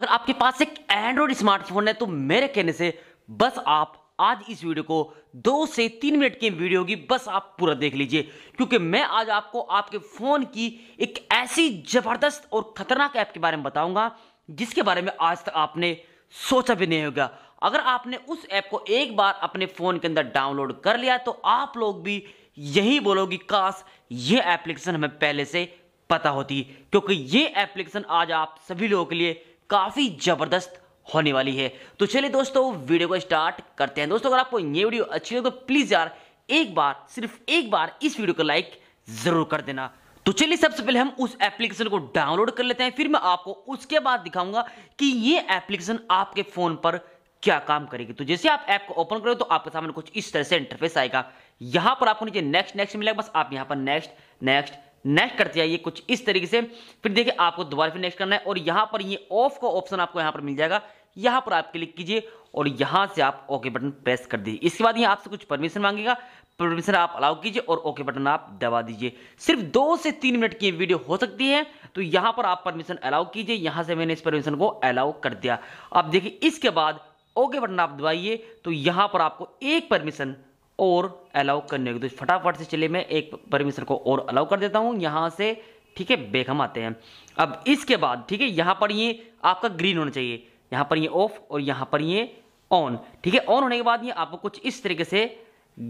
अगर आपके पास एक एंड्रॉइड स्मार्टफोन है तो मेरे कहने से बस आप आज इस वीडियो को दो से तीन मिनट की वीडियो होगी बस आप पूरा देख लीजिए क्योंकि मैं आज आपको आपके फ़ोन की एक ऐसी ज़बरदस्त और ख़तरनाक ऐप के बारे में बताऊंगा जिसके बारे में आज तक आपने सोचा भी नहीं होगा अगर आपने उस ऐप को एक बार अपने फ़ोन के अंदर डाउनलोड कर लिया तो आप लोग भी यही बोलोगे काश ये एप्लीकेशन हमें पहले से पता होती क्योंकि ये एप्लीकेशन आज आप सभी लोगों के लिए काफ़ी ज़बरदस्त होने वाली है तो चलिए दोस्तों वीडियो को स्टार्ट करते हैं दोस्तों अगर आपको ये वीडियो अच्छी लगे तो प्लीज़ यार एक बार सिर्फ एक बार इस वीडियो को लाइक ज़रूर कर देना तो चलिए सबसे पहले हम उस एप्लीकेशन को डाउनलोड कर लेते हैं फिर मैं आपको उसके बाद दिखाऊंगा कि ये एप्लीकेशन आपके फ़ोन पर क्या काम करेगी तो जैसे आप ऐप को ओपन करोगे तो आपके सामने कुछ इस तरह से इंटरफेस आएगा यहां पर आपको नीचे नेक्स्ट नेक्स्ट मिलेगा बस आप यहां पर नेक्स्ट नेक्स्ट नेक्स्ट करते जाइए कुछ इस तरीके से फिर देखिए आपको दोबारा फिर नेक्स्ट करना है और यहां पर ये ऑफ का ऑप्शन आपको यहां पर मिल जाएगा यहां पर आप क्लिक कीजिए और यहां से आप ओके बटन प्रेस कर दीजिए इसके बाद ये आपसे कुछ परमिशन मांगेगा परमिशन आप अलाउ कीजिए और ओके बटन आप दबा दीजिए सिर्फ दो से तीन मिनट की वीडियो हो सकती है तो यहां पर आप परमिशन अलाउ कीजिए यहां से मैंने इस परमिशन को अलाउ कर दिया अब देखिए इसके बाद ओके बटन आप दबाइए तो यहां पर आपको एक परमिशन और अलाउ करने की तो फटाफट से चलिए मैं एक परमिशन को और अलाउ कर देता हूँ यहाँ से ठीक है बेगम हम आते हैं अब इसके बाद ठीक है यहाँ पर ये आपका ग्रीन होना चाहिए यहाँ पर ये ऑफ और यहाँ पर ये ऑन ठीक है ऑन होने के बाद ये आपको कुछ इस तरीके से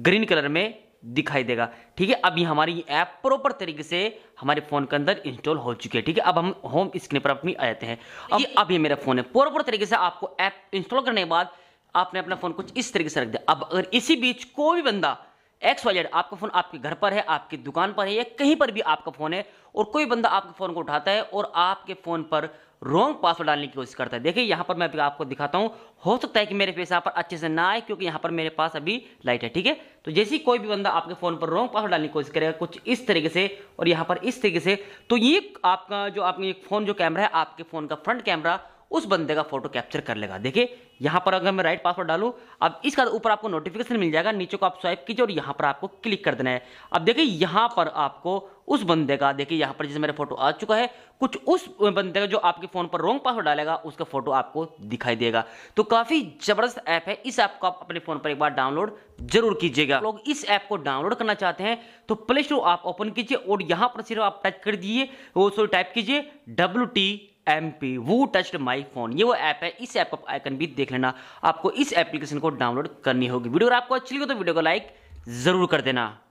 ग्रीन कलर में दिखाई देगा ठीक है अब ये हमारी ऐप प्रॉपर तरीके से हमारे फोन के अंदर इंस्टॉल हो चुकी है ठीक है अब हम होम स्क्रीन पर अपनी जाते हैं अब ये अभी मेरा फोन है प्रॉपर तरीके से आपको ऐप इंस्टॉल करने के बाद आपने अपना फ़ोन कुछ इस तरीके से रख दिया अब अगर इसी बीच कोई भी बंदा एक्स वाई जेड आपका फ़ोन आपके घर पर है आपकी दुकान पर है या कहीं पर भी आपका फ़ोन है और कोई बंदा आपके फ़ोन को उठाता है और आपके फ़ोन पर रॉन्ग पासवर्ड डालने की कोशिश करता है देखिए यहां पर मैं अभी आपको दिखाता हूं हो सकता है कि मेरे फेस यहाँ पर अच्छे से ना आए क्योंकि यहां पर मेरे पास अभी लाइट है ठीक है तो जैसे ही कोई भी बंदा आपके फ़ोन पर रॉन्ग पासवर्ड डालने की कोशिश करेगा कुछ इस तरीके से और यहाँ पर इस तरीके से तो ये आपका जो आपका फ़ोन जो कैमरा है आपके फ़ोन का फ्रंट कैमरा उस बंदे का फोटो कैप्चर कर लेगा देखिए यहां पर अगर मैं राइट पासवर्ड डालू अब इसका ऊपर आपको नोटिफिकेशन मिल जाएगा नीचे को आप स्वाइप कीजिए और यहां पर आपको क्लिक कर देना है अब देखिए यहां पर आपको उस बंदे का देखिए यहां पर जैसे मेरा फोटो आ चुका है कुछ उस बंदे का जो आपके फ़ोन पर रॉन्ग पासवर्ड डालेगा उसका फोटो आपको दिखाई देगा तो काफ़ी ज़बरदस्त ऐप है इस ऐप को आप अपने फ़ोन पर एक बार डाउनलोड जरूर कीजिएगा लोग इस ऐप को डाउनलोड करना चाहते हैं तो प्ले स्टोर आप ओपन कीजिए और यहां पर सिर्फ आप टच कर दीजिए वो सॉरी टाइप कीजिए डब्ल्यू टी एम पी वो टच्ड माई फोन ये वो ऐप है इस ऐप का आइकन भी देख लेना आपको इस एप्लीकेशन को डाउनलोड करनी होगी वीडियो अगर आपको अच्छी लगी तो वीडियो को लाइक ज़रूर कर देना